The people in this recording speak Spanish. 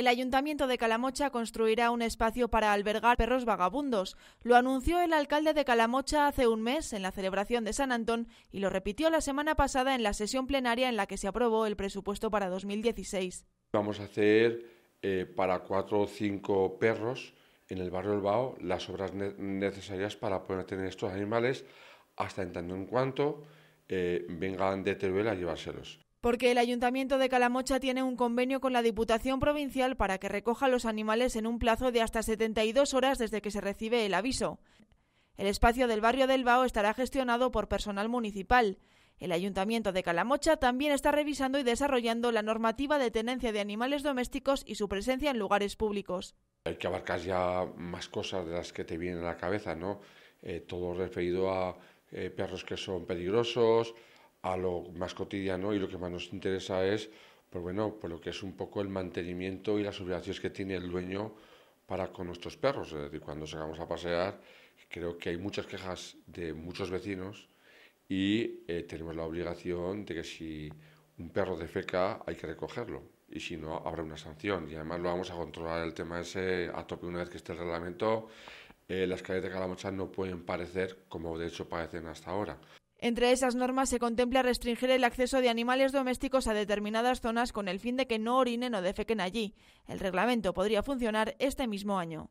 El ayuntamiento de Calamocha construirá un espacio para albergar perros vagabundos. Lo anunció el alcalde de Calamocha hace un mes en la celebración de San Antón y lo repitió la semana pasada en la sesión plenaria en la que se aprobó el presupuesto para 2016. Vamos a hacer eh, para cuatro o cinco perros en el barrio El Bao las obras necesarias para poder tener estos animales hasta en tanto en cuanto eh, vengan de Teruel a llevárselos. Porque el Ayuntamiento de Calamocha tiene un convenio con la Diputación Provincial para que recoja los animales en un plazo de hasta 72 horas desde que se recibe el aviso. El espacio del barrio del Bao estará gestionado por personal municipal. El Ayuntamiento de Calamocha también está revisando y desarrollando la normativa de tenencia de animales domésticos y su presencia en lugares públicos. Hay que abarcar ya más cosas de las que te vienen a la cabeza, ¿no? Eh, todo referido a eh, perros que son peligrosos, a lo más cotidiano y lo que más nos interesa es, pues bueno, por pues lo que es un poco el mantenimiento y las obligaciones que tiene el dueño para con nuestros perros. Es cuando salgamos a pasear, creo que hay muchas quejas de muchos vecinos y eh, tenemos la obligación de que si un perro defeca hay que recogerlo y si no habrá una sanción. Y además lo vamos a controlar el tema ese a tope una vez que esté el reglamento eh, las calles de Calamocha no pueden parecer como de hecho parecen hasta ahora. Entre esas normas se contempla restringir el acceso de animales domésticos a determinadas zonas con el fin de que no orinen o defequen allí. El reglamento podría funcionar este mismo año.